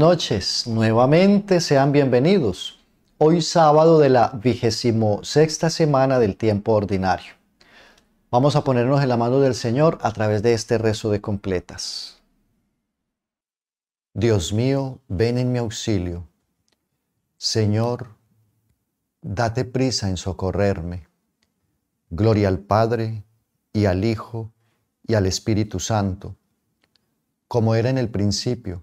noches, nuevamente sean bienvenidos. Hoy sábado de la vigésimo sexta semana del tiempo ordinario. Vamos a ponernos en la mano del Señor a través de este rezo de completas. Dios mío, ven en mi auxilio. Señor, date prisa en socorrerme. Gloria al Padre y al Hijo y al Espíritu Santo, como era en el principio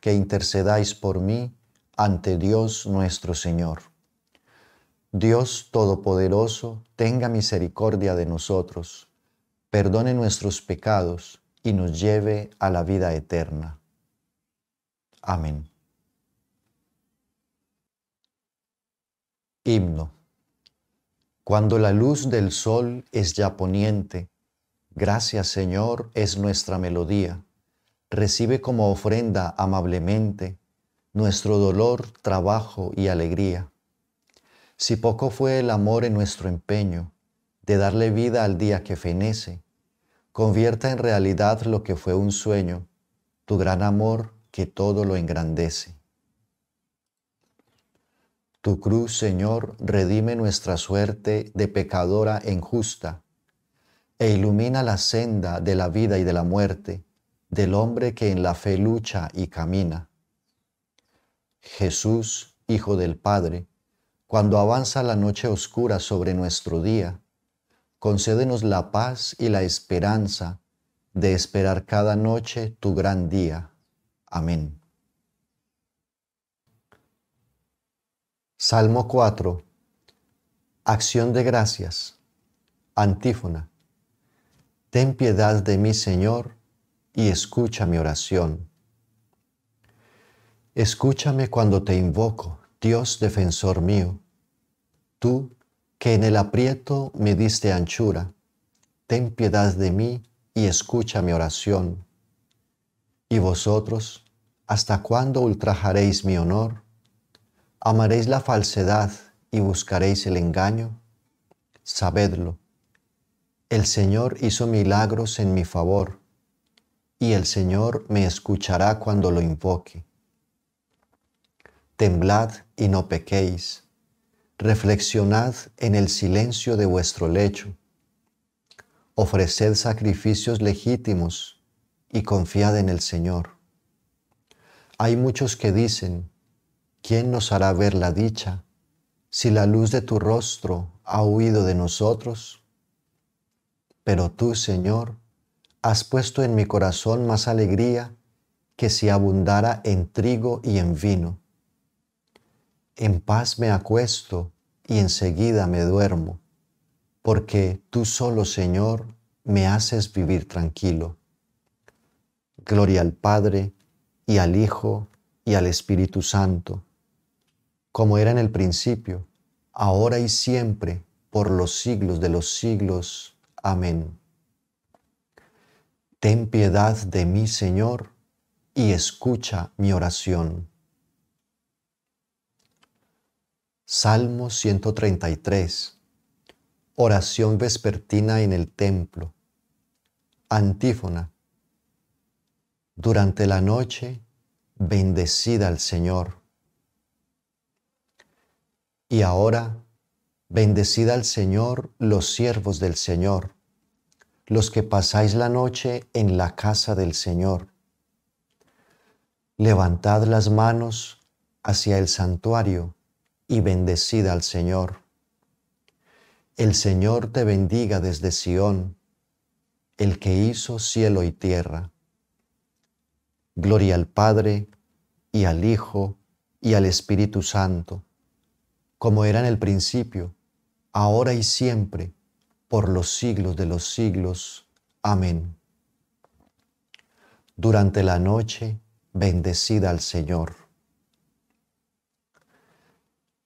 que intercedáis por mí ante Dios nuestro Señor. Dios Todopoderoso, tenga misericordia de nosotros, perdone nuestros pecados y nos lleve a la vida eterna. Amén. Himno. Cuando la luz del sol es ya poniente, gracias Señor es nuestra melodía recibe como ofrenda amablemente nuestro dolor, trabajo y alegría. Si poco fue el amor en nuestro empeño de darle vida al día que fenece, convierta en realidad lo que fue un sueño, tu gran amor que todo lo engrandece. Tu cruz, Señor, redime nuestra suerte de pecadora e injusta e ilumina la senda de la vida y de la muerte del hombre que en la fe lucha y camina. Jesús, Hijo del Padre, cuando avanza la noche oscura sobre nuestro día, concédenos la paz y la esperanza de esperar cada noche tu gran día. Amén. Salmo 4. Acción de gracias. Antífona. Ten piedad de mí, Señor y escucha mi oración. Escúchame cuando te invoco, Dios defensor mío. Tú, que en el aprieto me diste anchura, ten piedad de mí y escucha mi oración. Y vosotros, ¿hasta cuándo ultrajaréis mi honor? ¿Amaréis la falsedad y buscaréis el engaño? Sabedlo. El Señor hizo milagros en mi favor y el Señor me escuchará cuando lo invoque. Temblad y no pequéis. Reflexionad en el silencio de vuestro lecho. Ofreced sacrificios legítimos y confiad en el Señor. Hay muchos que dicen, ¿quién nos hará ver la dicha si la luz de tu rostro ha huido de nosotros? Pero tú, Señor, has puesto en mi corazón más alegría que si abundara en trigo y en vino. En paz me acuesto y enseguida me duermo, porque tú solo, Señor, me haces vivir tranquilo. Gloria al Padre, y al Hijo, y al Espíritu Santo, como era en el principio, ahora y siempre, por los siglos de los siglos. Amén. Ten piedad de mí, Señor, y escucha mi oración. Salmo 133. Oración vespertina en el templo. Antífona. Durante la noche, bendecida al Señor. Y ahora, bendecida al Señor los siervos del Señor los que pasáis la noche en la casa del Señor. Levantad las manos hacia el santuario y bendecid al Señor. El Señor te bendiga desde Sión, el que hizo cielo y tierra. Gloria al Padre y al Hijo y al Espíritu Santo, como era en el principio, ahora y siempre por los siglos de los siglos. Amén. Durante la noche, bendecida al Señor.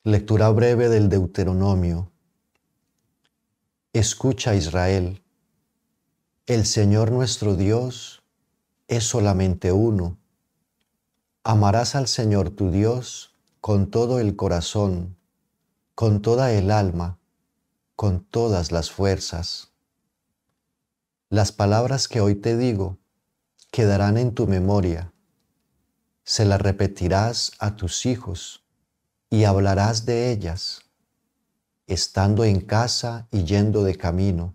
Lectura breve del Deuteronomio. Escucha Israel, el Señor nuestro Dios es solamente uno. Amarás al Señor tu Dios con todo el corazón, con toda el alma con todas las fuerzas. Las palabras que hoy te digo quedarán en tu memoria. Se las repetirás a tus hijos y hablarás de ellas, estando en casa y yendo de camino,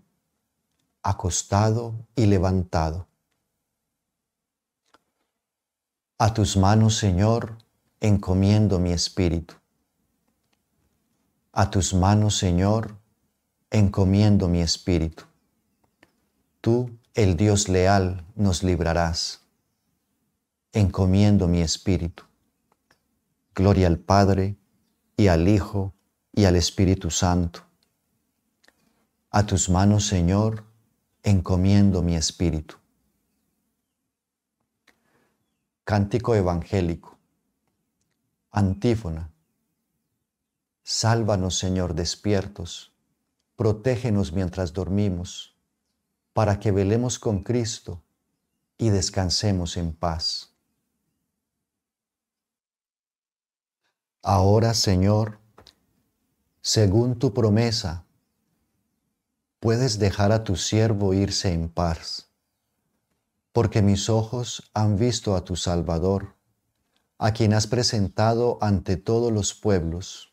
acostado y levantado. A tus manos, Señor, encomiendo mi espíritu. A tus manos, Señor, encomiendo mi espíritu. Tú, el Dios leal, nos librarás. Encomiendo mi espíritu. Gloria al Padre, y al Hijo, y al Espíritu Santo. A tus manos, Señor, encomiendo mi espíritu. Cántico evangélico. Antífona. Sálvanos, Señor, despiertos protégenos mientras dormimos, para que velemos con Cristo y descansemos en paz. Ahora, Señor, según tu promesa, puedes dejar a tu siervo irse en paz, porque mis ojos han visto a tu Salvador, a quien has presentado ante todos los pueblos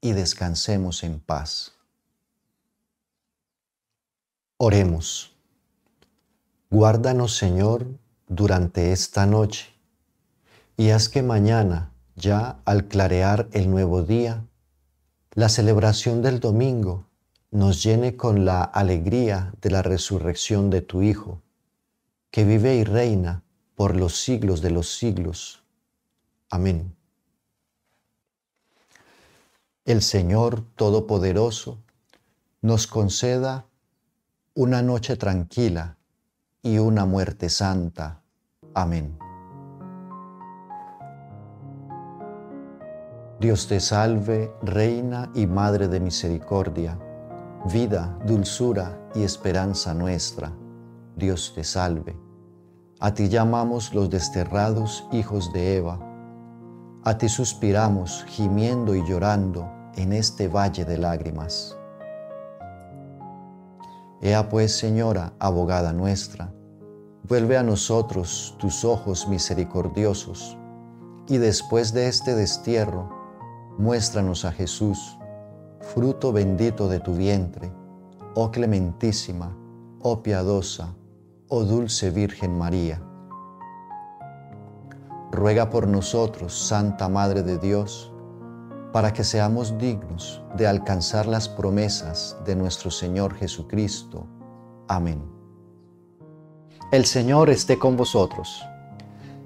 y descansemos en paz. Oremos. Guárdanos, Señor, durante esta noche, y haz que mañana, ya al clarear el nuevo día, la celebración del domingo nos llene con la alegría de la resurrección de tu Hijo, que vive y reina por los siglos de los siglos. Amén el Señor Todopoderoso nos conceda una noche tranquila y una muerte santa. Amén. Dios te salve, Reina y Madre de Misericordia, vida, dulzura y esperanza nuestra. Dios te salve. A ti llamamos los desterrados hijos de Eva. A ti suspiramos, gimiendo y llorando en este valle de lágrimas. Ea pues, Señora, abogada nuestra, vuelve a nosotros tus ojos misericordiosos, y después de este destierro, muéstranos a Jesús, fruto bendito de tu vientre, oh clementísima, oh piadosa, oh dulce Virgen María. Ruega por nosotros, Santa Madre de Dios, para que seamos dignos de alcanzar las promesas de nuestro Señor Jesucristo. Amén. El Señor esté con vosotros,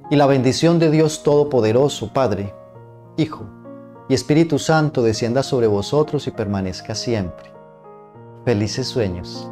y la bendición de Dios Todopoderoso, Padre, Hijo y Espíritu Santo descienda sobre vosotros y permanezca siempre. Felices sueños.